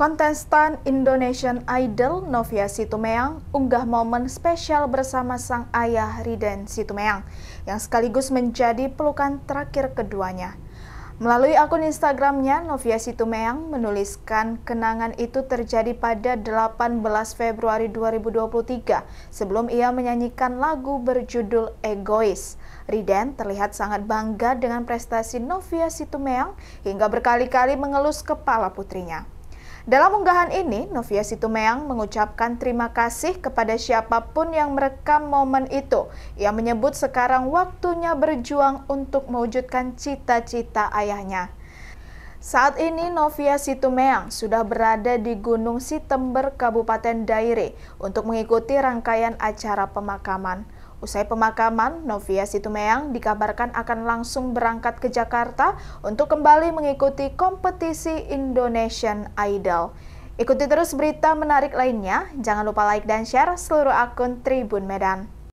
Kontestan Indonesian Idol Novia Situmeang unggah momen spesial bersama sang ayah Riden Situmeang yang sekaligus menjadi pelukan terakhir keduanya. Melalui akun Instagramnya, Novia Situmeang menuliskan kenangan itu terjadi pada 18 Februari 2023 sebelum ia menyanyikan lagu berjudul Egois. Riden terlihat sangat bangga dengan prestasi Novia Situmeang hingga berkali-kali mengelus kepala putrinya. Dalam unggahan ini, Novia Situmeang mengucapkan terima kasih kepada siapapun yang merekam momen itu. Ia menyebut sekarang waktunya berjuang untuk mewujudkan cita-cita ayahnya. Saat ini Novia Situmeang sudah berada di Gunung Sitember, Kabupaten Daire untuk mengikuti rangkaian acara pemakaman. Usai pemakaman, Novia Situmeang dikabarkan akan langsung berangkat ke Jakarta untuk kembali mengikuti kompetisi Indonesian Idol. Ikuti terus berita menarik lainnya. Jangan lupa like dan share seluruh akun Tribun Medan.